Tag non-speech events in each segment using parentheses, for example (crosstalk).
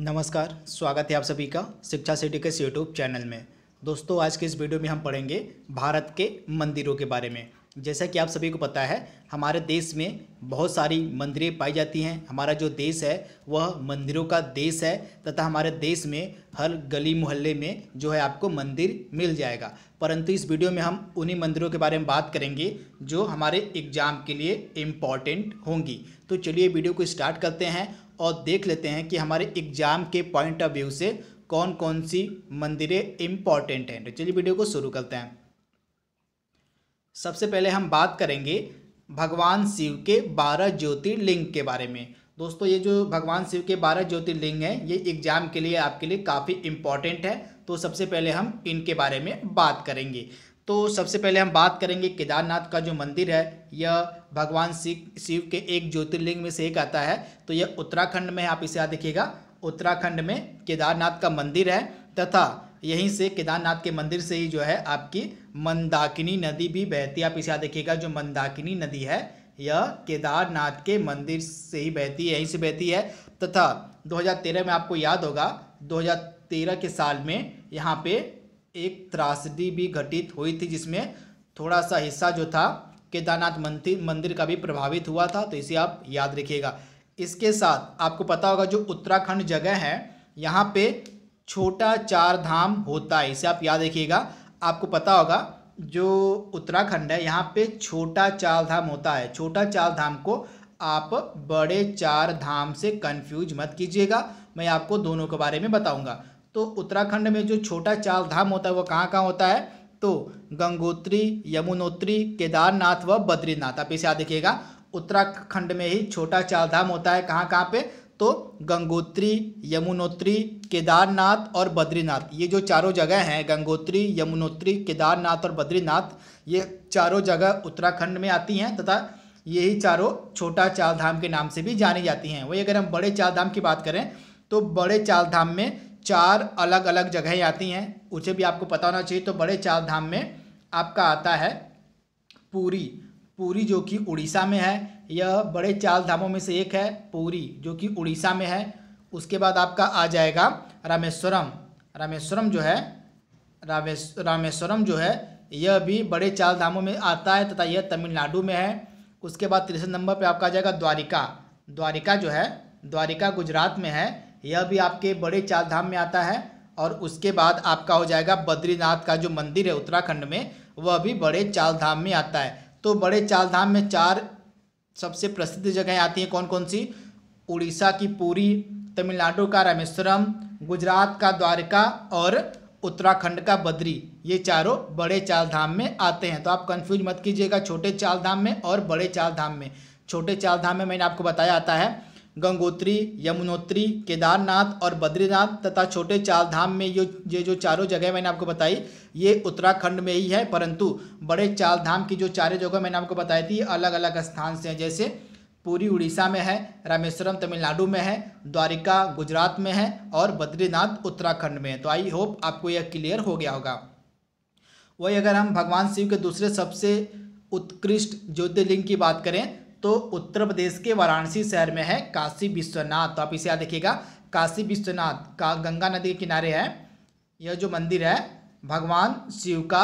नमस्कार स्वागत है आप सभी का शिक्षा सिटी के यूट्यूब चैनल में दोस्तों आज के इस वीडियो में हम पढ़ेंगे भारत के मंदिरों के बारे में जैसा कि आप सभी को पता है हमारे देश में बहुत सारी मंदिरें पाई जाती हैं हमारा जो देश है वह मंदिरों का देश है तथा हमारे देश में हर गली मोहल्ले में जो है आपको मंदिर मिल जाएगा परंतु इस वीडियो में हम उन्हीं मंदिरों के बारे में बात करेंगे जो हमारे एग्ज़ाम के लिए इम्पॉर्टेंट होंगी तो चलिए वीडियो को स्टार्ट करते हैं और देख लेते हैं कि हमारे एग्ज़ाम के पॉइंट ऑफ व्यू से कौन कौन सी मंदिरें इम्पॉर्टेंट हैं तो चलिए वीडियो को शुरू करते हैं सबसे पहले हम बात करेंगे भगवान शिव के बारह ज्योतिर्लिंग के बारे में दोस्तों ये जो भगवान शिव के बारह ज्योतिर्लिंग हैं ये एग्जाम के लिए आपके लिए काफ़ी इम्पॉर्टेंट है तो सबसे पहले हम इनके बारे में बात करेंगे तो सबसे पहले हम बात करेंगे केदारनाथ का जो मंदिर है यह भगवान शिव शिव के एक ज्योतिर्लिंग में से एक आता है तो यह उत्तराखंड में है आप इसे याद देखिएगा उत्तराखंड में केदारनाथ का मंदिर है तथा यहीं से केदारनाथ के मंदिर से ही जो है आपकी मंदाकिनी नदी भी बहती है आप इसे याद देखिएगा जो मंदाकिनी नदी है यह केदारनाथ के मंदिर से ही बहती है यहीं से बहती है तथा 2013 में आपको याद होगा 2013 के साल में यहाँ पे एक त्रासदी भी घटित हुई थी जिसमें थोड़ा सा हिस्सा जो था केदारनाथ मंदिर मंदिर का भी प्रभावित हुआ था तो इसे आप याद रखिएगा इसके साथ आपको पता होगा जो उत्तराखंड जगह है यहाँ पे छोटा चार धाम होता है इसे आप याद रखिएगा आपको पता होगा जो उत्तराखंड है यहाँ पे छोटा चार धाम होता है छोटा चार धाम को आप बड़े चार धाम से कन्फ्यूज मत कीजिएगा मैं आपको दोनों के बारे में बताऊँगा तो उत्तराखंड में जो छोटा चार धाम होता है वो कहाँ कहाँ होता है तो गंगोत्री यमुनोत्री केदारनाथ व बद्रीनाथ आप इसे याद देखिएगा उत्तराखंड में ही छोटा चार धाम होता है कहाँ कहाँ पे तो गंगोत्री यमुनोत्री केदारनाथ और बद्रीनाथ ये जो चारों जगह हैं गंगोत्री यमुनोत्री केदारनाथ और बद्रीनाथ ये चारों जगह उत्तराखंड में आती हैं तथा यही चारों छोटा चार धाम के नाम से भी जानी जाती हैं वही अगर हम बड़े चार धाम की बात करें तो बड़े चार धाम में चार अलग अलग जगहें आती हैं उसे भी आपको पता होना चाहिए तो बड़े चार धाम में आपका आता है पूरी पूरी जो कि उड़ीसा में है यह बड़े चार धामों में से एक है पूरी जो कि उड़ीसा में है उसके बाद आपका आ जाएगा रामेश्वरम रामेश्वरम जो है रामेश्वरम जो है यह भी बड़े चार धामों में आता है तथा यह तमिलनाडु में है उसके बाद तीसरे नंबर पर आपका आ जाएगा द्वारिका द्वारिका जो है द्वारिका गुजरात में है यह भी आपके बड़े चार धाम में आता है और उसके बाद आपका हो जाएगा बद्रीनाथ का जो मंदिर है उत्तराखंड में वह भी बड़े चाल धाम में आता है तो बड़े चाल धाम में चार सबसे प्रसिद्ध जगहें आती हैं कौन कौन सी उड़ीसा की पूरी तमिलनाडु का रामेश्वरम गुजरात का द्वारका और उत्तराखंड का बद्री ये चारों बड़े चाल धाम में आते हैं तो आप कन्फ्यूज मत कीजिएगा छोटे चाल धाम में और बड़े चाल धाम में छोटे चाल धाम में मैंने आपको बताया आता है गंगोत्री यमुनोत्री केदारनाथ और बद्रीनाथ तथा छोटे चार धाम में ये ये जो चारों जगह मैंने आपको बताई ये उत्तराखंड में ही है परंतु बड़े चार धाम की जो चारों जगह मैंने आपको बताई थी अलग अलग स्थान से हैं जैसे पूरी उड़ीसा में है रामेश्वरम तमिलनाडु में है द्वारिका गुजरात में है और बद्रीनाथ उत्तराखंड में है तो आई होप आपको यह क्लियर हो गया होगा वही अगर हम भगवान शिव के दूसरे सबसे उत्कृष्ट ज्योतिर्लिंग की बात करें तो उत्तर प्रदेश के वाराणसी शहर में है काशी विश्वनाथ तो आप इसे याद देखिएगा काशी विश्वनाथ का गंगा नदी के किनारे है यह जो मंदिर है भगवान शिव का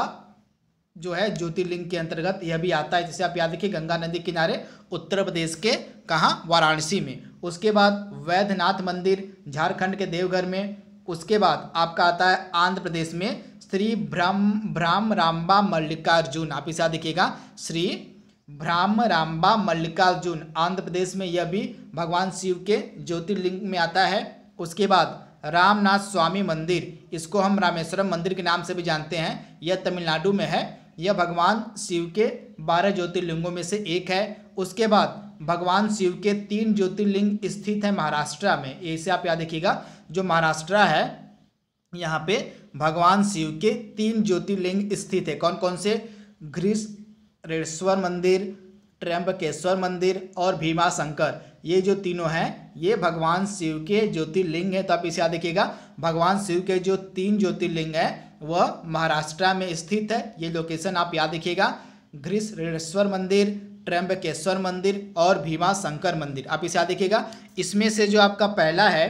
जो है ज्योतिर्लिंग के अंतर्गत यह भी आता है जिसे आप याद रखिए गंगा नदी किनारे उत्तर प्रदेश के कहाँ वाराणसी में उसके बाद वैद्यनाथ मंदिर झारखंड के देवघर में उसके बाद आपका आता है आंध्र प्रदेश में श्री भ्रम भ्राम रामबा मल्लिकार्जुन आप इसे देखिएगा श्री ब्राह्म रामबा मल्लिकार्जुन आंध्र प्रदेश में यह भी भगवान शिव के ज्योतिर्लिंग में आता है उसके बाद रामनाथ स्वामी मंदिर इसको हम रामेश्वरम मंदिर के नाम से भी जानते हैं यह तमिलनाडु में है यह भगवान शिव के बारह ज्योतिर्लिंगों में से एक है उसके बाद भगवान शिव के तीन ज्योतिर्लिंग स्थित है महाराष्ट्र में इसे आप याद देखिएगा जो महाराष्ट्र है यहाँ पे भगवान शिव के तीन ज्योतिर्लिंग स्थित है कौन कौन से ग्रीस रेड़ेश्वर मंदिर त्र्यंबकेश्वर मंदिर और भीमा शंकर ये जो तीनों हैं ये भगवान शिव के ज्योतिर्लिंग हैं तो आप इसे याद देखिएगा भगवान शिव के जो तीन ज्योतिर्लिंग हैं वह महाराष्ट्र में स्थित है ये लोकेशन आप याद देखिएगा घृष रेडेश्वर मंदिर त्र्यंबकेश्वर मंदिर और भीमा शंकर मंदिर आप इसे याद देखिएगा इसमें से जो आपका पहला है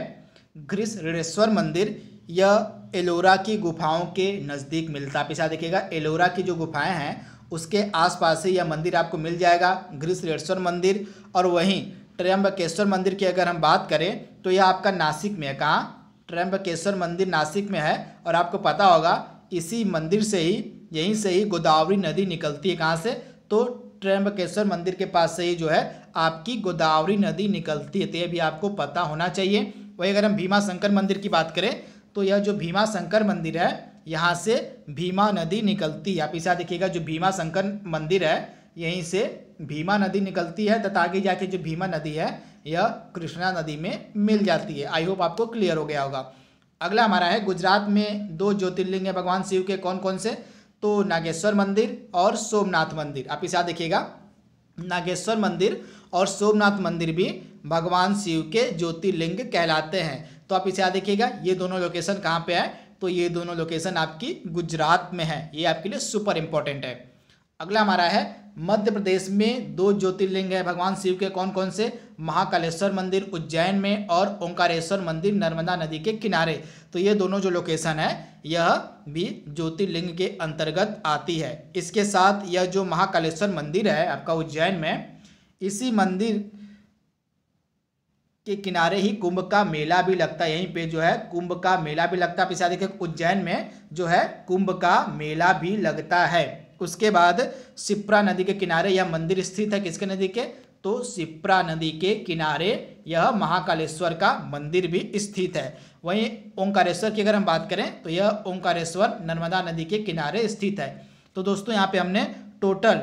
घृष रेड़ेश्वर मंदिर यह एलोरा की गुफाओं के नज़दीक मिलता है आप इसे याद देखिएगा एलोरा की जो गुफाएं हैं उसके आसपास ही यह मंदिर आपको मिल जाएगा ग्रीसरेश्वर मंदिर और वहीं त्र्यंबकेश्वर मंदिर की अगर हम बात करें तो यह आपका नासिक में है कहाँ त्र्यंबकेश्वर मंदिर नासिक में है और आपको पता होगा इसी मंदिर से ही यहीं से ही गोदावरी नदी निकलती है कहाँ से तो त्र्यंबकेश्वर मंदिर के पास से ही जो है आपकी गोदावरी नदी निकलती है तो यह भी आपको पता होना चाहिए वही अगर हम भीमा शंकर मंदिर की बात करें तो यह जो भीमा शंकर मंदिर है यहाँ से भीमा नदी निकलती है आप इसे देखिएगा जो भीमा शंकर मंदिर है यहीं से भीमा नदी निकलती है तथा आगे जाके जो भीमा नदी है यह कृष्णा नदी में मिल जाती है आई होप आपको क्लियर हो गया होगा अगला हमारा है गुजरात में दो ज्योतिर्लिंग है भगवान शिव के कौन कौन से तो नागेश्वर मंदिर और सोमनाथ मंदिर आप इसे देखिएगा नागेश्वर मंदिर और सोमनाथ मंदिर भी भगवान शिव के ज्योतिर्लिंग कहलाते हैं तो आप इसे देखिएगा ये दोनों लोकेशन कहाँ पे है तो ये दोनों लोकेशन आपकी गुजरात में है ये आपके लिए सुपर इंपॉर्टेंट है अगला हमारा है मध्य प्रदेश में दो ज्योतिर्लिंग है भगवान शिव के कौन कौन से महाकालेश्वर मंदिर उज्जैन में और ओंकारेश्वर मंदिर नर्मदा नदी के किनारे तो ये दोनों जो लोकेशन है यह भी ज्योतिर्लिंग के अंतर्गत आती है इसके साथ यह जो महाकालेश्वर मंदिर है आपका उज्जैन में इसी मंदिर के किनारे ही कुंभ का मेला भी लगता है यहीं पे जो है कुंभ का मेला भी लगता है पिछले देखिए उज्जैन में जो है कुंभ का मेला भी लगता है उसके बाद सिप्रा नदी के किनारे यह मंदिर स्थित है किसके नदी के तो सिप्रा नदी के किनारे यह महाकालेश्वर का मंदिर भी स्थित है वहीं ओंकारेश्वर की अगर हम बात करें तो यह ओंकारेश्वर नर्मदा नदी के किनारे स्थित है तो दोस्तों यहाँ पे हमने टोटल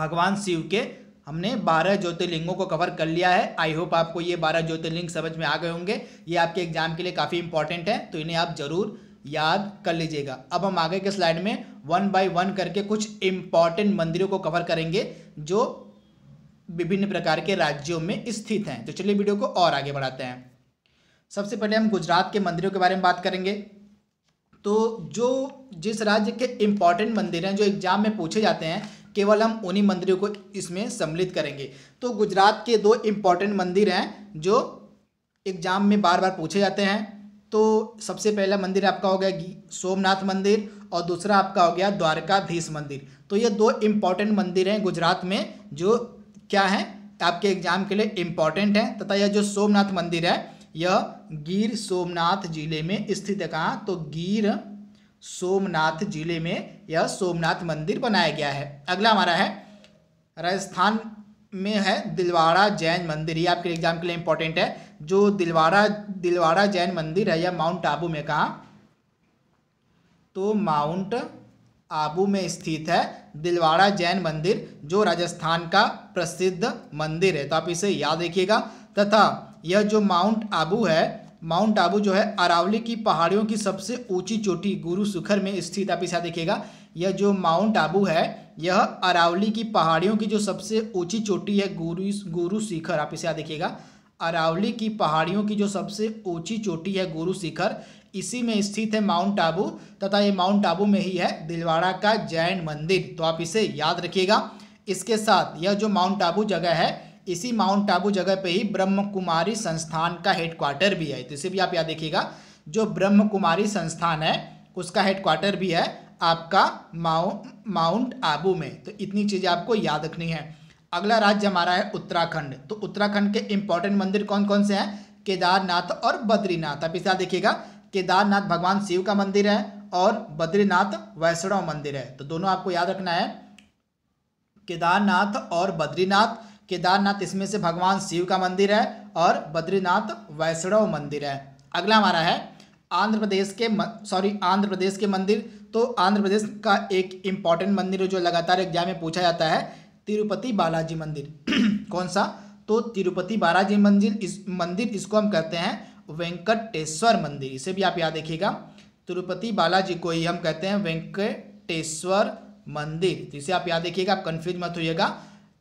भगवान शिव के हमने 12 ज्योतिर्लिंगों को कवर कर लिया है आई होप आपको ये 12 ज्योतिर्लिंग समझ में आ गए होंगे ये आपके एग्जाम के लिए काफ़ी इंपॉर्टेंट है तो इन्हें आप ज़रूर याद कर लीजिएगा अब हम आगे के स्लाइड में वन बाय वन करके कुछ इंपॉर्टेंट मंदिरों को कवर करेंगे जो विभिन्न प्रकार के राज्यों में स्थित हैं तो चलिए वीडियो को और आगे बढ़ाते हैं सबसे पहले हम गुजरात के मंदिरों के बारे में बात करेंगे तो जो जिस राज्य के इम्पॉर्टेंट मंदिर हैं जो एग्जाम में पूछे जाते हैं केवल हम उन्हीं मंदिरों को इसमें सम्मिलित करेंगे तो गुजरात के दो इम्पॉर्टेंट मंदिर हैं जो एग्जाम में बार बार पूछे जाते हैं तो सबसे पहला मंदिर आपका हो गया सोमनाथ मंदिर और दूसरा आपका हो गया द्वारकाधीश मंदिर तो ये दो इम्पॉर्टेंट मंदिर हैं गुजरात में जो क्या हैं आपके एग्जाम के लिए इम्पॉर्टेंट हैं तथा यह जो सोमनाथ मंदिर है यह गिर सोमनाथ जिले में स्थित है कहाँ तो गिर सोमनाथ जिले में यह सोमनाथ मंदिर बनाया गया है अगला हमारा है राजस्थान में है दिलवाड़ा जैन मंदिर ये आपके एग्जाम के लिए इंपॉर्टेंट है जो दिलवाड़ा दिलवाड़ा जैन मंदिर है यह माउंट आबू में कहा तो माउंट आबू में स्थित है दिलवाड़ा जैन मंदिर जो राजस्थान का प्रसिद्ध मंदिर है तो आप इसे याद रखिएगा तथा यह जो माउंट आबू है माउंट आबू जो है अरावली की पहाड़ियों की सबसे ऊंची चोटी गुरु सुखर में स्थित आप इसे देखिएगा यह जो माउंट आबू है यह अरावली की पहाड़ियों की जो सबसे ऊंची चोटी है गुरु गुरु शिखर आप इसे देखिएगा अरावली की पहाड़ियों की जो सबसे ऊंची चोटी है गुरु शिखर इसी में स्थित है माउंट आबू तथा ये माउंट आबू में ही है दिलवाड़ा का जैन मंदिर तो आप इसे याद रखिएगा इसके साथ यह जो माउंट आबू जगह है इसी माउंट आबू जगह पे ही ब्रह्म कुमारी संस्थान का हेडक्वार्टर भी है तो इसे भी आप याद देखिएगा जो ब्रह्म कुमारी संस्थान है उसका हेडक्वार्टर भी है आपका माउ माउंट आबू में तो इतनी चीज़ें आपको याद रखनी है अगला राज्य हमारा है उत्तराखंड तो उत्तराखंड के इंपॉर्टेंट मंदिर कौन कौन से हैं केदारनाथ और बद्रीनाथ आप इस याद देखिएगा केदारनाथ भगवान शिव का मंदिर है और बद्रीनाथ वैष्णव मंदिर है तो दोनों आपको याद रखना है केदारनाथ और बद्रीनाथ केदारनाथ इसमें से भगवान शिव का मंदिर है और बद्रीनाथ वैष्णव मंदिर है अगला हमारा है आंध्र प्रदेश के सॉरी आंध्र प्रदेश के मंदिर तो आंध्र प्रदेश का एक इम्पॉर्टेंट मंदिर है जो लगातार एग्जाम में पूछा जाता है तिरुपति बालाजी मंदिर (clears throat) कौन सा तो तिरुपति बालाजी मंदिर इस मंदिर इसको हम कहते हैं वेंकटेश्वर मंदिर इसे भी आप याद देखिएगा तिरुपति बालाजी को ही हम कहते हैं वेंकटेश्वर मंदिर तो इसे आप याद देखिएगा आप कन्फ्यूज मत होइएगा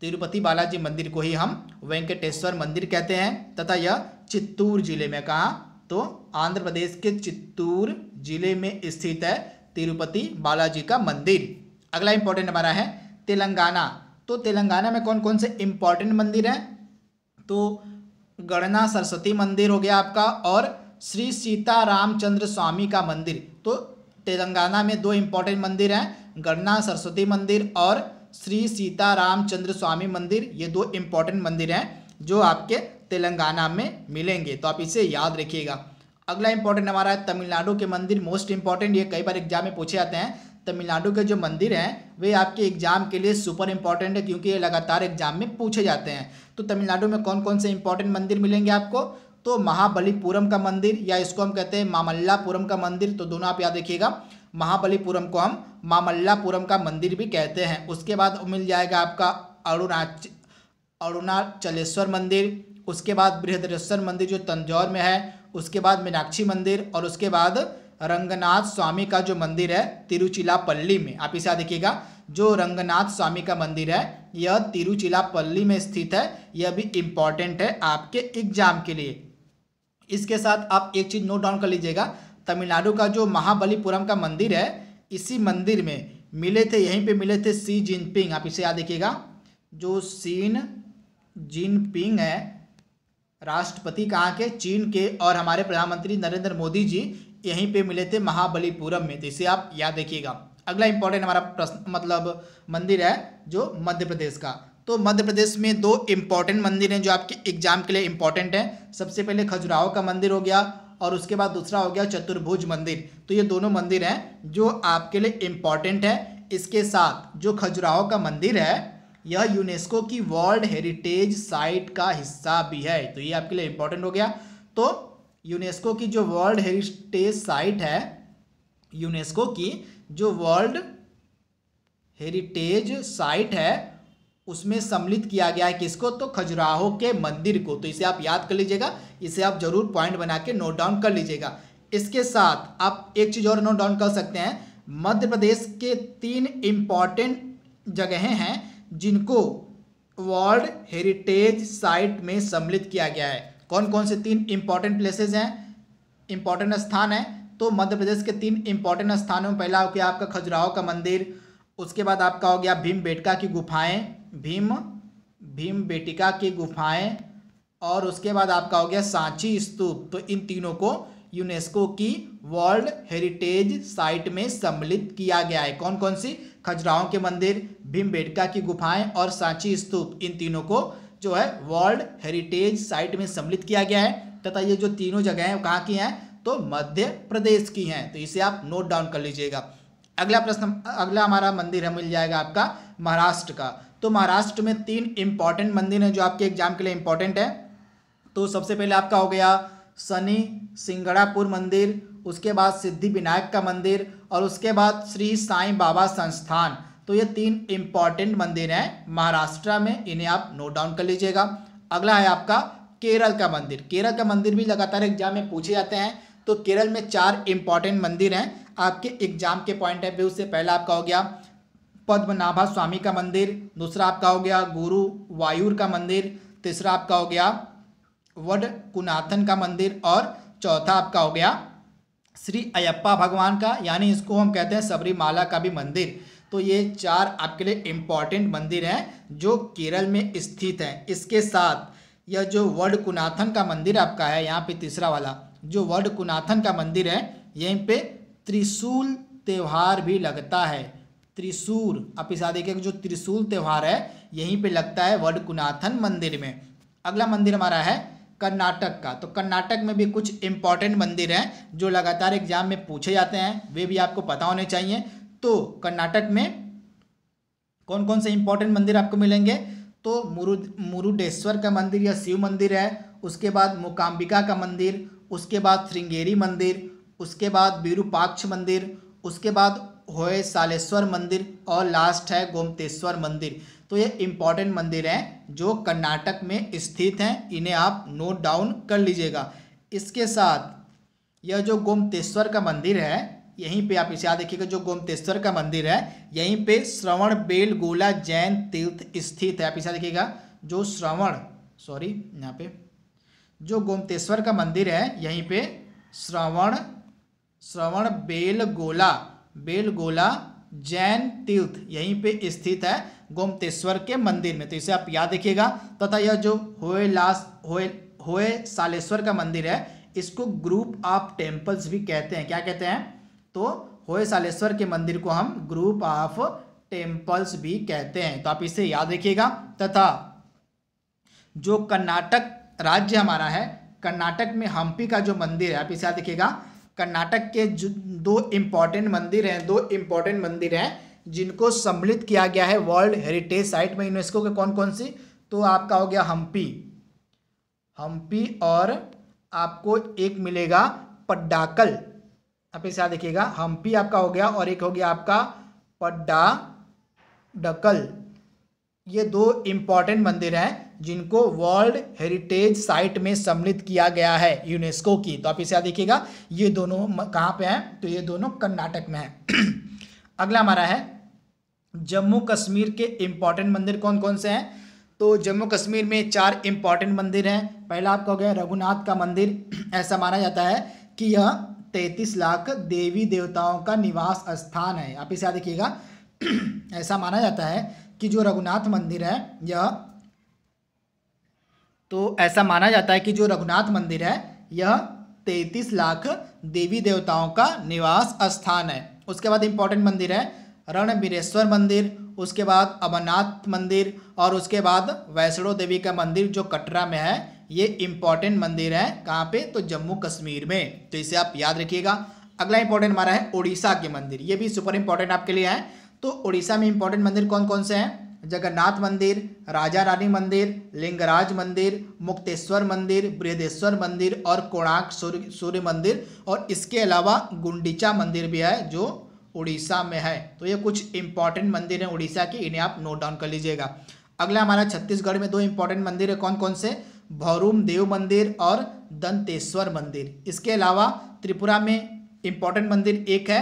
तिरुपति बालाजी मंदिर को ही हम वेंकटेश्वर मंदिर कहते हैं तथा यह चित्तूर जिले में कहा तो आंध्र प्रदेश के चित्तूर जिले में स्थित है तिरुपति बालाजी का मंदिर अगला इंपॉर्टेंट हमारा है तेलंगाना तो तेलंगाना में कौन कौन से इंपॉर्टेंट मंदिर हैं तो गणना सरस्वती मंदिर हो गया आपका और श्री सीता रामचंद्र स्वामी का मंदिर तो तेलंगाना में दो इम्पॉर्टेंट मंदिर हैं गणना सरस्वती मंदिर और श्री सीता रामचंद्र स्वामी मंदिर ये दो इम्पॉर्टेंट मंदिर हैं जो आपके तेलंगाना में मिलेंगे तो आप इसे याद रखिएगा अगला इंपॉर्टेंट हमारा है तमिलनाडु के मंदिर मोस्ट इंपॉर्टेंट ये कई बार एग्जाम में पूछे जाते हैं तमिलनाडु के जो मंदिर हैं वे आपके एग्जाम के लिए सुपर इंपॉर्टेंट है क्योंकि ये लगातार एग्जाम में पूछे जाते हैं तो तमिलनाडु में कौन कौन से इंपॉर्टेंट मंदिर मिलेंगे आपको तो महाबलीपुरम का मंदिर या इसको हम कहते हैं मामल्लापुरम का मंदिर तो दोनों आप याद रखिएगा महाबलीपुरम को हम मामल्लापुरम का मंदिर भी कहते हैं उसके बाद मिल जाएगा आपका अरुणाच अरुणाचलेश्वर मंदिर उसके बाद बृहदेश्वर मंदिर जो तंजौर में है उसके बाद मीनाक्षी मंदिर और उसके बाद रंगनाथ स्वामी का जो मंदिर है तिरुचिलापल्ली में आप इसे देखिएगा जो रंगनाथ स्वामी का मंदिर है यह तिरुचिलापल्ली में स्थित है यह भी इम्पॉर्टेंट है आपके एग्जाम के लिए इसके साथ आप एक चीज़ नोट डाउन कर लीजिएगा तमिलनाडु का जो महाबलीपुरम का मंदिर है इसी मंदिर में मिले थे यहीं पे मिले थे सी जिनपिंग आप इसे याद देखिएगा जो सीन जिनपिंग है राष्ट्रपति कहाँ के चीन के और हमारे प्रधानमंत्री नरेंद्र मोदी जी यहीं पे मिले थे महाबलीपुरम में तो इसे आप याद देखिएगा अगला इंपॉर्टेंट हमारा प्रश्न मतलब मंदिर है जो मध्य प्रदेश का तो मध्य प्रदेश में दो इंपॉर्टेंट मंदिर हैं जो आपके एग्जाम के लिए इंपॉर्टेंट हैं सबसे पहले खजुराहो का मंदिर हो गया और उसके बाद दूसरा हो गया चतुर्भुज मंदिर तो ये दोनों मंदिर हैं जो आपके लिए इम्पॉर्टेंट है इसके साथ जो खजुराहो का मंदिर है यह यूनेस्को की वर्ल्ड हेरिटेज साइट का हिस्सा भी है तो ये आपके लिए इम्पॉर्टेंट हो गया तो यूनेस्को की जो वर्ल्ड हेरिटेज साइट है यूनेस्को की जो वर्ल्ड हेरिटेज साइट है उसमें सम्मिलित किया गया है किसको तो खजुराहो के मंदिर को तो इसे आप याद कर लीजिएगा इसे आप जरूर पॉइंट बना के नोट डाउन कर लीजिएगा इसके साथ आप एक चीज़ और नोट डाउन कर सकते हैं मध्य प्रदेश के तीन इंपॉर्टेंट जगहें हैं जिनको वर्ल्ड हेरिटेज साइट में सम्मिलित किया गया है कौन कौन से तीन इंपॉर्टेंट प्लेसेज हैं इंपॉर्टेंट स्थान है तो मध्य प्रदेश के तीन इंपॉर्टेंट स्थानों में पहला हो गया आपका खजुराहो का मंदिर उसके बाद आपका हो गया भीम बेटका की गुफाएं भीम भीम बेटिका की गुफाएं और उसके बाद आपका हो गया सांची स्तूप तो इन तीनों को यूनेस्को की वर्ल्ड हेरिटेज साइट में सम्मिलित किया गया है कौन कौन सी खजुराहों के मंदिर भीम बेटिका की गुफाएं और सांची स्तूप इन तीनों को जो है वर्ल्ड हेरिटेज साइट में सम्मिलित किया गया है तथा ये जो तीनों जगह हैं कहाँ की हैं तो मध्य प्रदेश की हैं तो इसे आप नोट डाउन कर लीजिएगा अगला प्रश्न अगला हमारा मंदिर है मिल जाएगा आपका महाराष्ट्र का तो महाराष्ट्र में तीन इंपॉर्टेंट मंदिर हैं जो आपके एग्जाम के लिए इंपॉर्टेंट है तो सबसे पहले आपका हो गया सनी सिंगड़ापुर मंदिर उसके बाद सिद्धि विनायक का मंदिर और उसके बाद श्री साईं बाबा संस्थान तो ये तीन इम्पॉर्टेंट मंदिर हैं महाराष्ट्र में इन्हें आप नोट डाउन कर लीजिएगा अगला है आपका केरल का मंदिर केरल का मंदिर भी लगातार एग्जाम में पूछे जाते हैं तो केरल में चार इंपॉर्टेंट मंदिर हैं आपके एग्जाम के पॉइंट ऑफ व्यू से पहला आपका हो गया पद्मनाभा स्वामी का मंदिर दूसरा आपका हो गया गुरु वायूर का मंदिर तीसरा आपका हो गया वड कुनाथन का मंदिर और चौथा आपका हो गया श्री अयप्पा भगवान का यानी इसको हम कहते हैं सबरीमाला का भी मंदिर तो ये चार आपके लिए इम्पॉर्टेंट मंदिर हैं जो केरल में स्थित हैं इसके साथ यह जो वड कुनाथन का मंदिर आपका है यहाँ पे तीसरा वाला जो वड कुनाथन का मंदिर है यहीं पे त्रिशूल त्यौहार भी लगता है त्रिशूर आप इस देखिए जो त्रिशूल त्यौहार है यहीं पे लगता है वड कुनाथन मंदिर में अगला मंदिर हमारा है कर्नाटक का तो कर्नाटक में भी कुछ इंपॉर्टेंट मंदिर हैं जो लगातार एग्जाम में पूछे जाते हैं वे भी आपको पता होने चाहिए तो कर्नाटक में कौन कौन से इंपॉर्टेंट मंदिर आपको मिलेंगे तो मुरु मुरुडेश्वर का मंदिर या शिव मंदिर है उसके बाद मुकाम्बिका का मंदिर उसके बाद श्रृंगेरी मंदिर उसके बाद बीरूपाक्ष मंदिर उसके बाद होए सालेश्वर मंदिर और लास्ट है गोमतेश्वर मंदिर तो ये इम्पॉर्टेंट मंदिर हैं जो कर्नाटक में स्थित हैं इन्हें आप नोट डाउन कर लीजिएगा इसके साथ यह जो गोमतेश्वर का मंदिर है यहीं पे आप इसे याद देखिएगा जो गोमतेश्वर का मंदिर है यहीं पे श्रवण बेल गोला जैन तीर्थ स्थित है आप इसे याद जो श्रवण सॉरी यहाँ पे जो गोमतेश्वर का मंदिर है यहीं पे श्रवण श्रवण बेल गोला बेलगोला जैन तीर्थ यहीं पे स्थित है गोमतेश्वर के मंदिर में तो इसे आप याद रखिएगा तथा यह जो होए लास होए होए सालेश्वर का मंदिर है इसको ग्रुप ऑफ टेम्पल्स भी कहते हैं क्या कहते हैं तो होए सालेश्वर के मंदिर को हम ग्रुप ऑफ टेम्पल्स भी कहते हैं तो आप इसे याद रखिएगा तथा जो कर्नाटक राज्य हमारा है कर्नाटक में हम्पी का जो मंदिर है आप इसे याद रखिएगा कर्नाटक के जो दो इम्पॉर्टेंट मंदिर हैं दो इम्पॉर्टेंट मंदिर हैं जिनको सम्मिलित किया गया है वर्ल्ड हेरिटेज साइट में यूनेस्को के कौन कौन सी तो आपका हो गया हम्पी हम्पी और आपको एक मिलेगा पड्डाकल आप इसे देखिएगा हम्पी आपका हो गया और एक हो गया आपका पड्डा डकल ये दो इम्पॉर्टेंट मंदिर हैं जिनको वर्ल्ड हेरिटेज साइट में सम्मिलित किया गया है यूनेस्को की तो आप इसे याद देखिएगा ये दोनों कहाँ पे हैं तो ये दोनों कर्नाटक में हैं (clears throat) अगला हमारा है जम्मू कश्मीर के इम्पॉर्टेंट मंदिर कौन कौन से हैं तो जम्मू कश्मीर में चार इम्पॉर्टेंट मंदिर हैं पहला आपका हो गया रघुनाथ का मंदिर (clears throat) ऐसा माना जाता है कि यह तैंतीस लाख देवी देवताओं का निवास स्थान है आप इसे याद देखिएगा (clears throat) ऐसा माना जाता है कि जो रघुनाथ मंदिर है यह तो ऐसा माना जाता है कि जो रघुनाथ मंदिर है यह तैतीस लाख देवी देवताओं का निवास स्थान है उसके बाद इम्पोर्टेंट मंदिर है रणबीरेश्वर मंदिर उसके बाद अमरनाथ मंदिर और उसके बाद वैष्णो देवी का मंदिर जो कटरा में है ये इम्पॉर्टेंट मंदिर है कहाँ पे तो जम्मू कश्मीर में तो इसे आप याद रखिएगा अगला इंपॉर्टेंट हमारा है उड़ीसा के मंदिर ये भी सुपर इंपॉर्टेंट आपके लिए है तो उड़ीसा में इंपॉर्टेंट मंदिर कौन कौन से हैं जगन्नाथ मंदिर राजा रानी मंदिर लिंगराज मंदिर मुक्तेश्वर मंदिर बृहदेश्वर मंदिर और कोणार्क सूर्य सूर्य मंदिर और इसके अलावा गुंडीचा मंदिर भी है जो उड़ीसा में है तो ये कुछ इंपॉर्टेंट मंदिर हैं उड़ीसा के इन्हें आप नोट डाउन कर लीजिएगा अगला हमारा छत्तीसगढ़ में दो इंपॉर्टेंट मंदिर है कौन कौन से भौरूम देव मंदिर और दंतेश्वर मंदिर इसके अलावा त्रिपुरा में इंपॉर्टेंट मंदिर एक है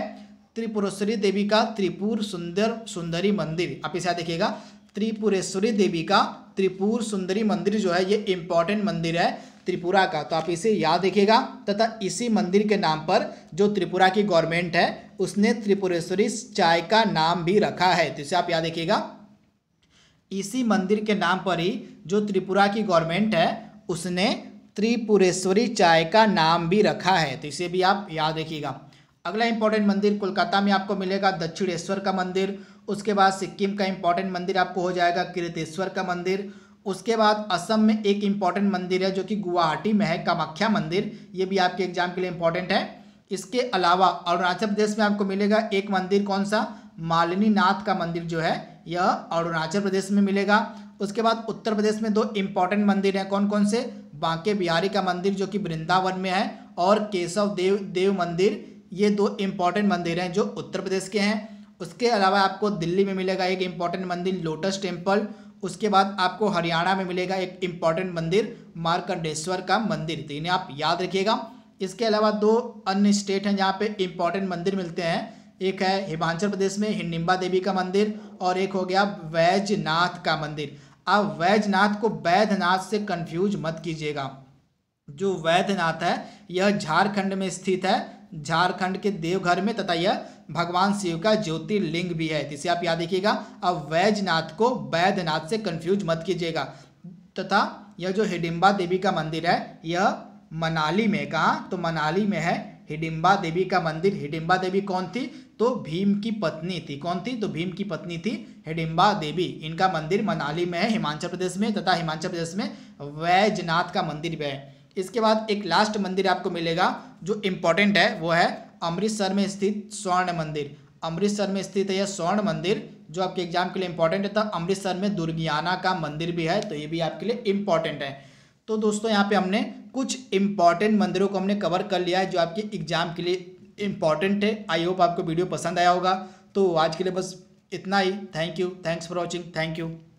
त्रिपुरेश्वरी देवी का त्रिपुर सुंदर सुंदरी मंदिर आप इसे देखिएगा त्रिपुरेश्वरी देवी का त्रिपुर सुंदरी मंदिर जो है ये इंपॉर्टेंट मंदिर है त्रिपुरा का तो आप इसे याद रखिएगा तथा इसी मंदिर के नाम पर जो त्रिपुरा की गवर्नमेंट है उसने त्रिपुरेश्वरी चाय का नाम भी रखा है तो इसे आप याद देखिएगा इसी मंदिर के नाम पर ही जो त्रिपुरा की गवर्नमेंट है उसने त्रिपुरेश्वरी चाय का नाम भी रखा है तो इसे भी आप याद रखिएगा अगला इंपॉर्टेंट मंदिर कोलकाता में आपको मिलेगा दक्षिणेश्वर का मंदिर उसके बाद सिक्किम का इंपॉर्टेंट मंदिर आपको हो जाएगा किरतेश्वर का मंदिर उसके बाद असम में एक इम्पॉर्टेंट मंदिर है जो कि गुवाहाटी में है कामाख्या मंदिर ये भी आपके एग्जाम के लिए इम्पॉर्टेंट है इसके अलावा अरुणाचल प्रदेश में आपको मिलेगा एक मंदिर कौन सा मालिनी नाथ का मंदिर जो है यह अरुणाचल प्रदेश में मिलेगा उसके बाद उत्तर प्रदेश में दो इम्पॉर्टेंट मंदिर हैं कौन कौन से बांके बिहारी का मंदिर जो कि वृंदावन में है और केशव देव देव मंदिर ये दो इम्पॉर्टेंट मंदिर हैं जो उत्तर प्रदेश के हैं उसके अलावा आपको दिल्ली में मिलेगा एक इम्पॉर्टेंट मंदिर लोटस टेम्पल उसके बाद आपको हरियाणा में मिलेगा एक इम्पॉर्टेंट मंदिर मार्कंडेश्वर का मंदिर तो इन्हें आप याद रखिएगा इसके अलावा दो अन्य स्टेट हैं जहाँ पे इम्पॉर्टेंट मंदिर मिलते हैं एक है हिमाचल प्रदेश में हिंडिम्बा देवी का मंदिर और एक हो गया वैजनाथ का मंदिर आप वैजनाथ को वैधनाथ से कन्फ्यूज मत कीजिएगा जो वैधनाथ है यह झारखंड में स्थित है झारखंड के देवघर में तथा यह भगवान शिव का ज्योतिर्लिंग भी है इसे आप याद देखिएगा अब वैजनाथ को वैद्यनाथ से कंफ्यूज मत कीजिएगा तथा यह जो हिडिम्बा देवी का मंदिर है यह मनाली में कहा तो मनाली में है हिडिम्बा देवी का मंदिर हिडिम्बा देवी कौन थी तो भीम की पत्नी थी कौन थी तो भीम की पत्नी थी हिडिम्बा देवी इनका मंदिर मनाली में है हिमाचल प्रदेश में तथा हिमाचल प्रदेश में वैजनाथ का मंदिर भी है इसके बाद एक लास्ट मंदिर आपको मिलेगा जो इम्पोर्टेंट है वो है अमृतसर में स्थित स्वर्ण मंदिर अमृतसर में स्थित है यह स्वर्ण मंदिर जो आपके एग्जाम के लिए इम्पोर्टेंट है तो अमृतसर में दुर्गियाना का मंदिर भी है तो ये भी आपके लिए इम्पोर्टेंट है तो दोस्तों यहाँ पे हमने कुछ इम्पॉर्टेंट मंदिरों को हमने कवर कर लिया है जो आपके एग्जाम के लिए इम्पॉर्टेंट है आई होप आपको वीडियो पसंद आया होगा तो आज के लिए बस इतना ही thank you thanks for watching thank you